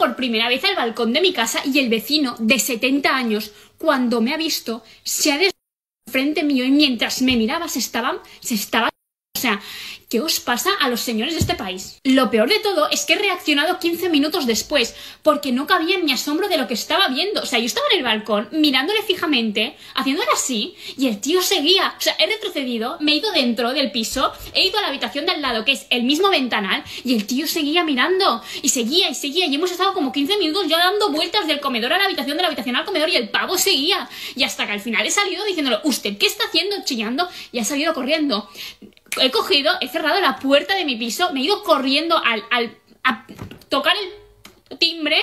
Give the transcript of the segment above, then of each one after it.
por primera vez al balcón de mi casa y el vecino, de 70 años, cuando me ha visto, se ha de frente mío y mientras me miraba se se estaba o sea, ¿qué os pasa a los señores de este país? Lo peor de todo es que he reaccionado 15 minutos después, porque no cabía en mi asombro de lo que estaba viendo. O sea, yo estaba en el balcón, mirándole fijamente, haciéndole así, y el tío seguía. O sea, he retrocedido, me he ido dentro del piso, he ido a la habitación de al lado, que es el mismo ventanal, y el tío seguía mirando, y seguía, y seguía, y hemos estado como 15 minutos ya dando vueltas del comedor a la habitación, de la habitación al comedor, y el pavo seguía. Y hasta que al final he salido diciéndole, ¿usted qué está haciendo? chillando, y ha salido corriendo he cogido, he cerrado la puerta de mi piso, me he ido corriendo al, a tocar el timbre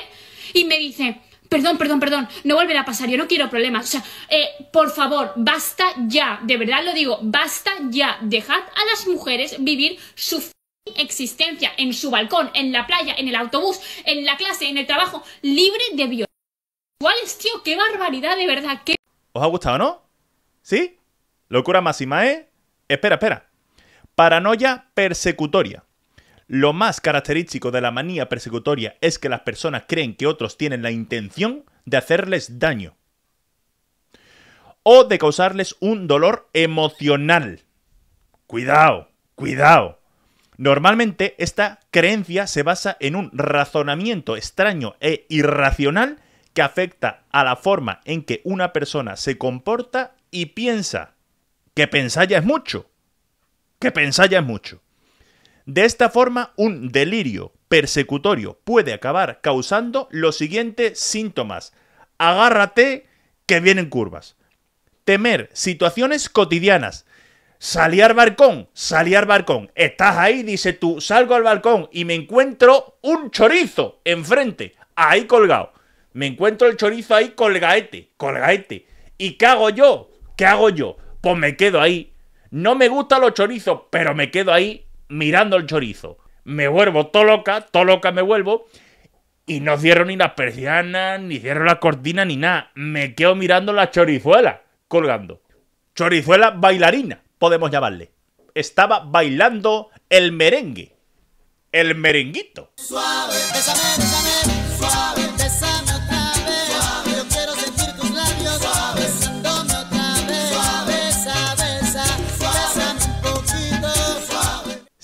y me dice, perdón, perdón, perdón, no volverá a pasar, yo no quiero problemas. O sea, eh, por favor, basta ya, de verdad lo digo, basta ya, dejad a las mujeres vivir su existencia en su balcón, en la playa, en el autobús, en la clase, en el trabajo, libre de violencia. ¿Cuál es, tío? ¡Qué barbaridad, de verdad! ¿Qué... ¿Os ha gustado, no? ¿Sí? ¿Locura máxima, eh? Espera, espera. Paranoia persecutoria. Lo más característico de la manía persecutoria es que las personas creen que otros tienen la intención de hacerles daño o de causarles un dolor emocional. Cuidado, cuidado. Normalmente esta creencia se basa en un razonamiento extraño e irracional que afecta a la forma en que una persona se comporta y piensa. Que pensar ya es mucho que pensáis mucho. De esta forma, un delirio persecutorio puede acabar causando los siguientes síntomas. Agárrate que vienen curvas. Temer situaciones cotidianas. salir al balcón, salir al balcón. Estás ahí, dice tú, salgo al balcón y me encuentro un chorizo enfrente, ahí colgado. Me encuentro el chorizo ahí colgaete, colgaete. ¿Y qué hago yo? ¿Qué hago yo? Pues me quedo ahí no me gustan los chorizos, pero me quedo ahí mirando el chorizo. Me vuelvo todo loca, todo loca me vuelvo. Y no cierro ni las persianas, ni cierro la cortina ni nada. Me quedo mirando la chorizuelas colgando. Chorizuela bailarina, podemos llamarle. Estaba bailando el merengue. El merenguito. Suave, suave,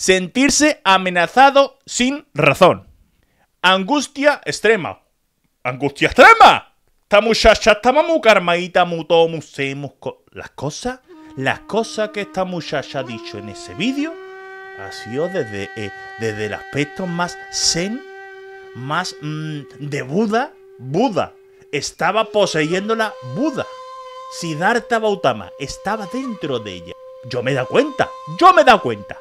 Sentirse amenazado sin razón. Angustia extrema. ¡Angustia extrema! Esta muchacha estaba muy carmadita, muy todo, Las cosas, las cosas que esta muchacha ha dicho en ese vídeo ha sido desde, eh, desde el aspecto más zen, más mm, de Buda. Buda. Estaba poseyéndola Buda. Siddhartha Bautama estaba dentro de ella. Yo me da cuenta, yo me da cuenta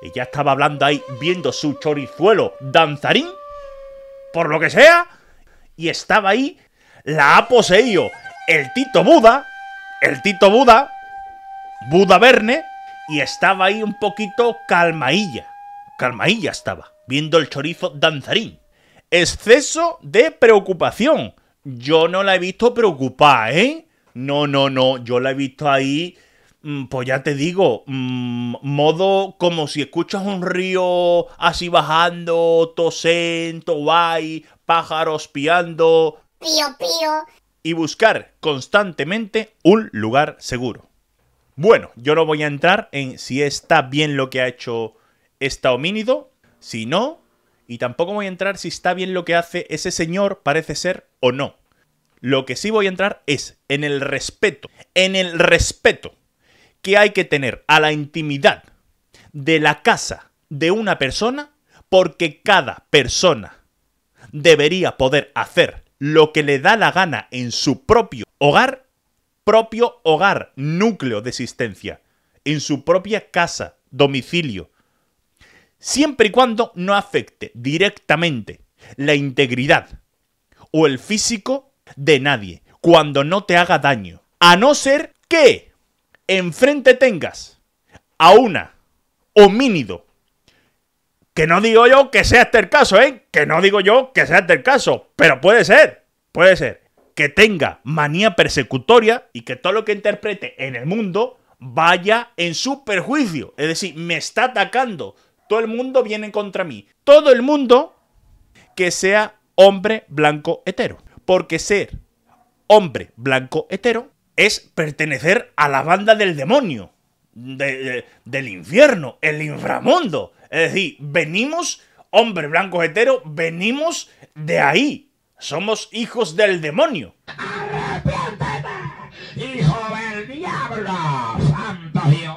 y ya estaba hablando ahí viendo su chorizuelo danzarín, por lo que sea, y estaba ahí, la ha poseído el Tito Buda, el Tito Buda, Buda Verne, y estaba ahí un poquito calmailla, calmailla estaba, viendo el chorizo danzarín. Exceso de preocupación. Yo no la he visto preocupada, ¿eh? No, no, no, yo la he visto ahí Mm, pues ya te digo, mm, modo como si escuchas un río así bajando, tosento, guay, pájaros piando. Pío, pío. Y buscar constantemente un lugar seguro. Bueno, yo no voy a entrar en si está bien lo que ha hecho esta homínido, si no, y tampoco voy a entrar si está bien lo que hace ese señor, parece ser, o no. Lo que sí voy a entrar es en el respeto, en el respeto que hay que tener a la intimidad de la casa de una persona porque cada persona debería poder hacer lo que le da la gana en su propio hogar, propio hogar, núcleo de existencia, en su propia casa, domicilio, siempre y cuando no afecte directamente la integridad o el físico de nadie, cuando no te haga daño, a no ser que enfrente tengas a una homínido, que no digo yo que sea este el caso, ¿eh? Que no digo yo que sea este el caso, pero puede ser, puede ser, que tenga manía persecutoria y que todo lo que interprete en el mundo vaya en su perjuicio. Es decir, me está atacando. Todo el mundo viene contra mí. Todo el mundo que sea hombre blanco hetero. Porque ser hombre blanco hetero es pertenecer a la banda del demonio, del infierno, el inframundo. Es decir, venimos, hombre blanco hetero, venimos de ahí. Somos hijos del demonio. ¡Arrepiéntete, hijo del diablo! ¡Santo Dios.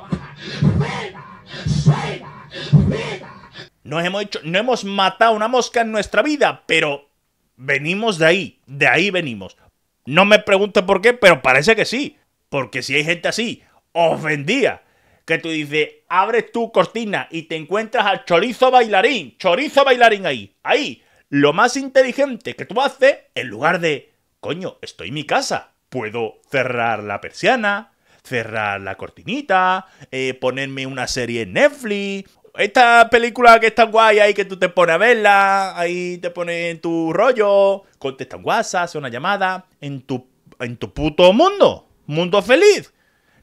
No hemos, hecho, no hemos matado una mosca en nuestra vida, pero venimos de ahí, de ahí venimos. No me preguntes por qué, pero parece que sí. Porque si hay gente así, ofendida, que tú dices, abres tu cortina y te encuentras al chorizo bailarín, chorizo bailarín ahí, ahí. Lo más inteligente que tú haces, en lugar de, coño, estoy en mi casa, puedo cerrar la persiana, cerrar la cortinita, eh, ponerme una serie en Netflix esta película que está guay ahí, que tú te pones a verla, ahí te pones en tu rollo, contestan WhatsApp, hace una llamada, en tu, en tu puto mundo, mundo feliz.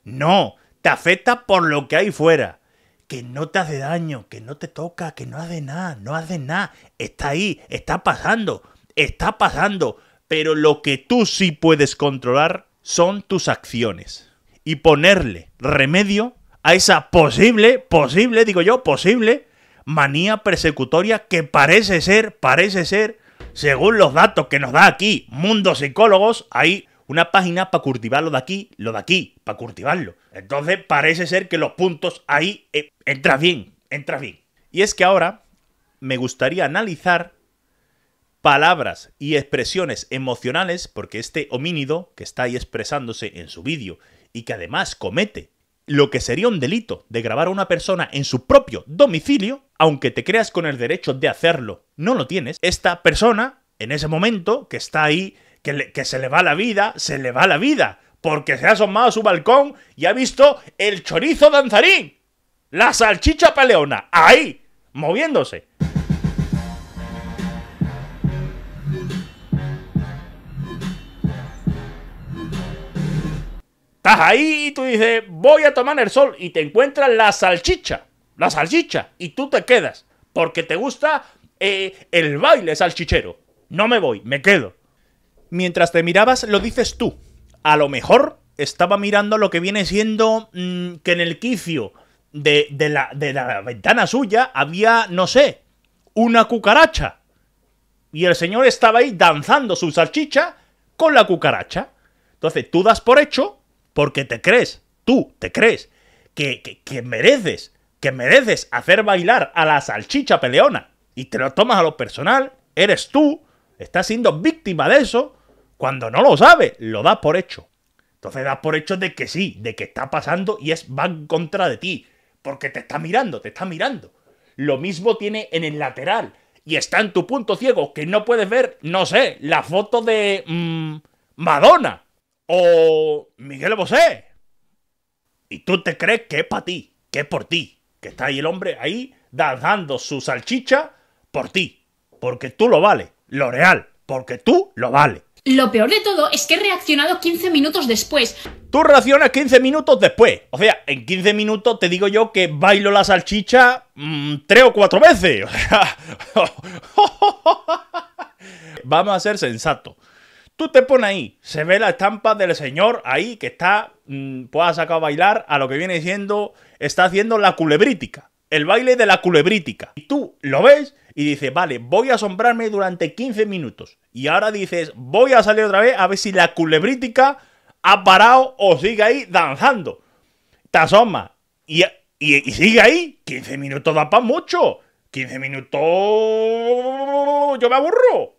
No, te afecta por lo que hay fuera. Que no te hace daño, que no te toca, que no hace nada, no hace nada. Está ahí, está pasando, está pasando. Pero lo que tú sí puedes controlar son tus acciones. Y ponerle remedio a esa posible, posible, digo yo, posible manía persecutoria que parece ser, parece ser, según los datos que nos da aquí Mundo Psicólogos, hay una página para cultivar lo de aquí, lo de aquí, para cultivarlo. Entonces parece ser que los puntos ahí eh, entran bien, entra bien. Y es que ahora me gustaría analizar palabras y expresiones emocionales, porque este homínido que está ahí expresándose en su vídeo y que además comete lo que sería un delito de grabar a una persona en su propio domicilio, aunque te creas con el derecho de hacerlo, no lo tienes, esta persona, en ese momento, que está ahí, que, se le va la vida, se le va la vida, porque se ha asomado a su balcón y ha visto el chorizo danzarín, la salchicha paleona, ahí, moviéndose. Estás ahí y tú dices, voy a tomar el sol y te encuentras la salchicha, la salchicha, y tú te quedas porque te gusta eh, el baile salchichero. No me voy, me quedo. Mientras te mirabas, lo dices tú. A lo mejor estaba mirando lo que viene siendo mm, que en el quicio de, de, la, de la ventana suya había, no sé, una cucaracha. Y el señor estaba ahí danzando su salchicha con la cucaracha. Entonces tú das por hecho porque te crees, tú te crees, que, que, mereces, que mereces hacer bailar a la salchicha peleona y te lo tomas a lo personal, eres tú, estás siendo víctima de eso, cuando no lo sabes, lo das por hecho. Entonces das por hecho de que sí, de que está pasando y es va en contra de ti, porque te está mirando, te está mirando. Lo mismo tiene en el lateral y está en tu punto ciego que no puedes ver, no sé, la foto de mm, Madonna o Miguel Bosé. Y tú te crees que es para ti, que es por ti, que está ahí el hombre ahí dando su salchicha por ti, porque tú lo vale, real porque tú lo vales Lo peor de todo es que he reaccionado 15 minutos después. Tú reaccionas 15 minutos después. O sea, en 15 minutos te digo yo que bailo la salchicha 3 mm, o 4 veces. Vamos a ser sensatos. Tú te pones ahí, se ve la estampa del señor ahí que está, mm, pues ha sacado a bailar a lo que viene siendo, está haciendo la culebrítica, el baile de la culebrítica. Y tú lo ves y dices, vale, voy a asombrarme durante 15 minutos. Y ahora dices, voy a salir otra vez a ver si la culebrítica ha parado o sigue ahí danzando. Te asoma. y, y sigue ahí. 15 minutos da para mucho. 15 minutos... Yo me aburro.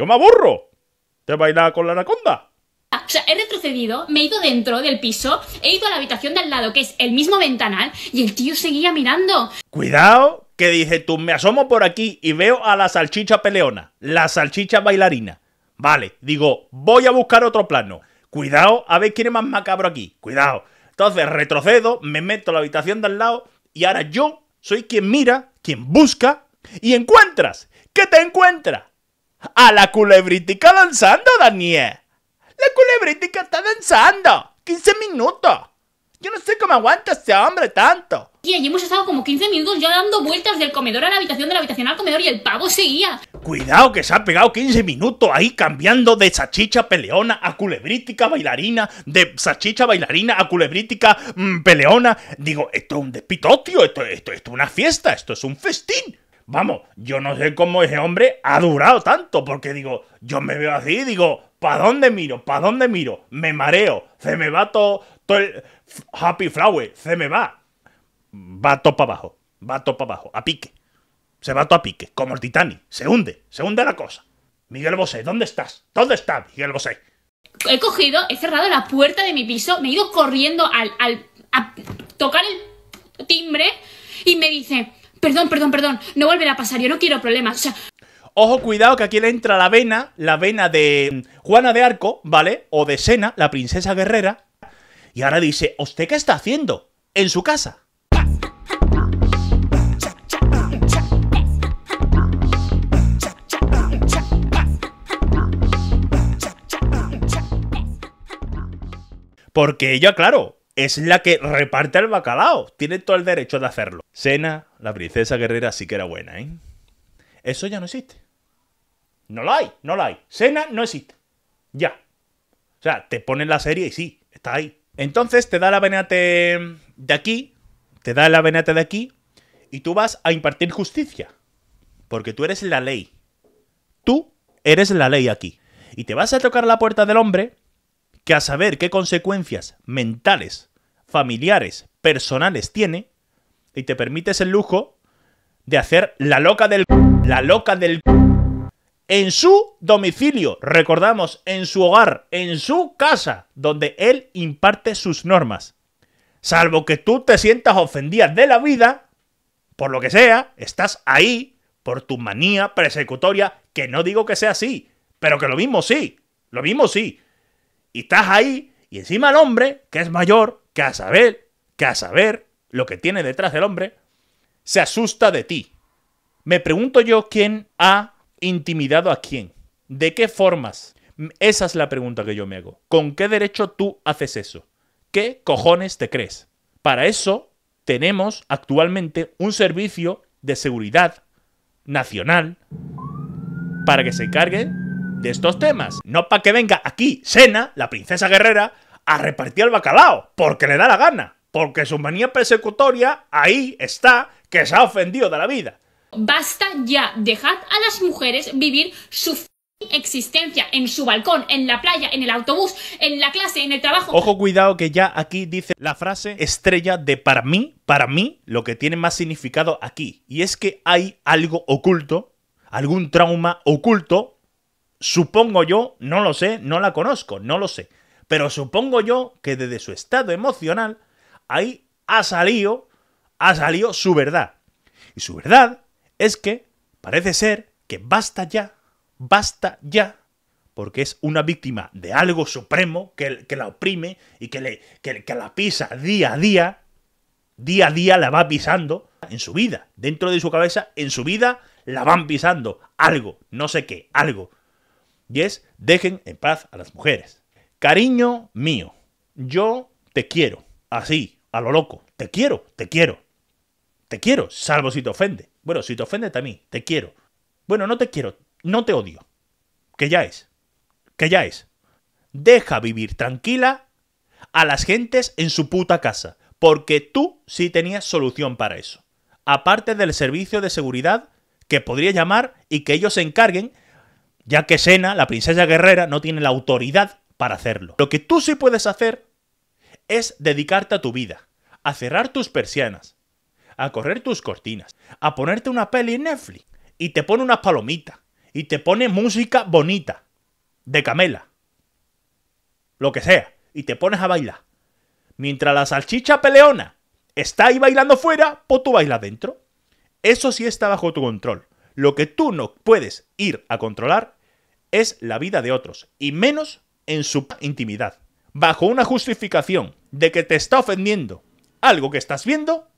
¡Yo me aburro! ¿Te baila con la anaconda? Ah, o sea, he retrocedido, me he ido dentro del piso, he ido a la habitación de al lado, que es el mismo ventanal, y el tío seguía mirando. Cuidado, que dije tú, me asomo por aquí y veo a la salchicha peleona, la salchicha bailarina. Vale, digo, voy a buscar otro plano. Cuidado, a ver quién es más macabro aquí. Cuidado. Entonces retrocedo, me meto a la habitación de al lado y ahora yo soy quien mira, quien busca y encuentras. ¿Qué te encuentras? A la culebrítica danzando, Daniel. La culebrítica está danzando. ¡Quince minutos. Yo no sé cómo aguanta este hombre tanto. Y y hemos estado como quince minutos ya dando vueltas del comedor a la habitación, de la habitación al comedor y el pavo seguía. Cuidado que se ha pegado 15 minutos ahí cambiando de sachicha peleona a culebrítica bailarina, de sachicha bailarina a culebrítica mm, peleona. Digo, esto es un despitotio, esto, esto, esto es una fiesta, esto es un festín. Vamos, yo no sé cómo ese hombre ha durado tanto, porque digo, yo me veo así, digo, ¿para dónde miro? ¿Para dónde miro? Me mareo, se me va todo el happy flower, se me va. Va todo para abajo, va todo para abajo, a pique. Se va todo a pique, como el Titanic, se hunde, se hunde la cosa. Miguel Bosé, ¿dónde estás? ¿Dónde estás, Miguel Bosé? He cogido, he cerrado la puerta de mi piso, me he ido corriendo al, al a tocar el timbre y me dice Perdón, perdón, perdón. No volverá a pasar. Yo no quiero problemas. Ojo, cuidado, que aquí le entra la vena, la vena de mm, Juana de Arco, ¿vale? O de Sena, la princesa guerrera. Y ahora dice, ¿usted qué está haciendo? En su casa. Porque ella, claro, es la que reparte el bacalao. Tiene todo el derecho de hacerlo. Sena, la princesa guerrera sí que era buena, ¿eh? Eso ya no existe. No lo hay, no la hay. Sena no existe. Ya. O sea, te ponen la serie y sí, está ahí. Entonces te da la venate de aquí, te da la venate de aquí, y tú vas a impartir justicia. Porque tú eres la ley. Tú eres la ley aquí. Y te vas a tocar la puerta del hombre que a saber qué consecuencias mentales familiares, personales tiene y te permites el lujo de hacer la loca del la loca del en su domicilio, recordamos, en su hogar, en su casa, donde él imparte sus normas. Salvo que tú te sientas ofendida de la vida, por lo que sea, estás ahí por tu manía persecutoria, que no digo que sea así, pero que lo mismo sí, lo mismo sí. Y estás ahí y encima el hombre, que es mayor, que a saber, que a saber lo que tiene detrás del hombre, se asusta de ti. Me pregunto yo quién ha intimidado a quién. ¿De qué formas? Esa es la pregunta que yo me hago. ¿Con qué derecho tú haces eso? ¿Qué cojones te crees? Para eso tenemos actualmente un servicio de seguridad nacional para que se encargue de estos temas. No para que venga aquí Sena, la princesa guerrera, a repartir el bacalao, porque le da la gana. Porque su manía persecutoria ahí está, que se ha ofendido de la vida. Basta ya, dejad a las mujeres vivir su existencia en su balcón, en la playa, en el autobús, en la clase, en el trabajo. Ojo, cuidado que ya aquí dice la frase estrella de para mí, para mí, lo que tiene más significado aquí. Y es que hay algo oculto, algún trauma oculto Supongo yo, no lo sé, no la conozco, no lo sé. Pero supongo yo que desde su estado emocional, ahí ha salido, ha salido su verdad. Y su verdad es que parece ser que basta ya, basta ya, porque es una víctima de algo supremo que, la oprime y que, le, que la pisa día a día, día a día la va pisando en su vida, dentro de su cabeza, en su vida la van pisando algo, no sé qué, algo. Y es, Dejen en paz a las mujeres. Cariño mío, yo te quiero. Así, a lo loco. Te quiero, te quiero. Te quiero, salvo si te ofende. Bueno, si te ofende también, te quiero. Bueno, no te quiero, no te odio. Que ya es. Que ya es. Deja vivir tranquila a las gentes en su puta casa, porque tú sí tenías solución para eso. Aparte del servicio de seguridad que podría llamar y que ellos se encarguen ya que Sena, la princesa guerrera, no tiene la autoridad para hacerlo. Lo que tú sí puedes hacer es dedicarte a tu vida, a cerrar tus persianas, a correr tus cortinas, a ponerte una peli en Netflix y te pone unas palomitas y te pone música bonita de Camela, lo que sea, y te pones a bailar. Mientras la salchicha peleona está ahí bailando fuera, pues tú bailas dentro. Eso sí está bajo tu control. Lo que tú no puedes ir a controlar es la vida de otros, y menos en su intimidad. Bajo una justificación de que te está ofendiendo algo que estás viendo,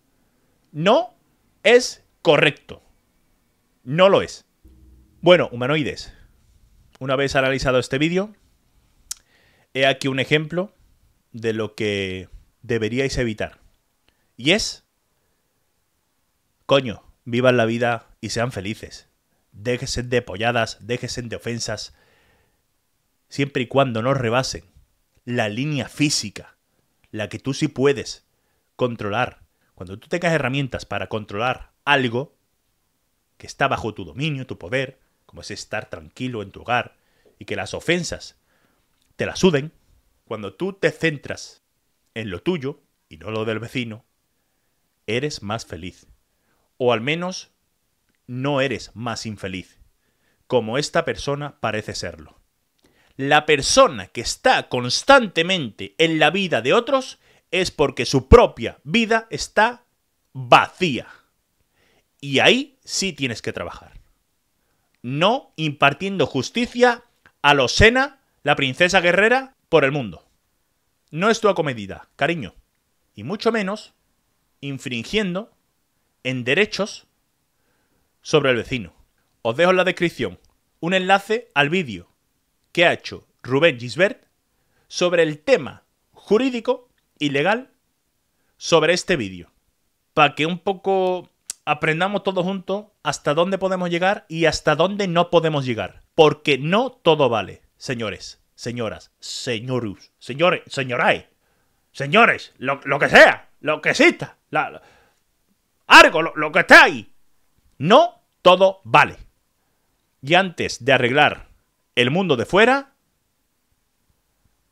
no es correcto. No lo es. Bueno, humanoides, una vez analizado este vídeo, he aquí un ejemplo de lo que deberíais evitar. Y es, coño, vivan la vida y sean felices. Déjese de apoyadas, déjese de ofensas, siempre y cuando no rebasen la línea física, la que tú sí puedes controlar. Cuando tú tengas herramientas para controlar algo que está bajo tu dominio, tu poder, como es estar tranquilo en tu hogar y que las ofensas te las suden, cuando tú te centras en lo tuyo y no lo del vecino, eres más feliz. O al menos no eres más infeliz, como esta persona parece serlo. La persona que está constantemente en la vida de otros es porque su propia vida está vacía. Y ahí sí tienes que trabajar. No impartiendo justicia a los la princesa guerrera, por el mundo. No es tu acomedida, cariño. Y mucho menos infringiendo en derechos sobre el vecino. Os dejo en la descripción un enlace al vídeo que ha hecho Rubén Gisbert sobre el tema jurídico y legal sobre este vídeo. Para que un poco aprendamos todos juntos hasta dónde podemos llegar y hasta dónde no podemos llegar. Porque no todo vale, señores, señoras, señorus, señores, señorai, señores, lo, que sea, lo que exista, la, algo, lo, lo que está ahí. No todo vale. Y antes de arreglar el mundo de fuera,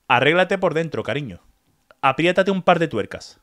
arréglate por dentro, cariño. Apriétate un par de tuercas.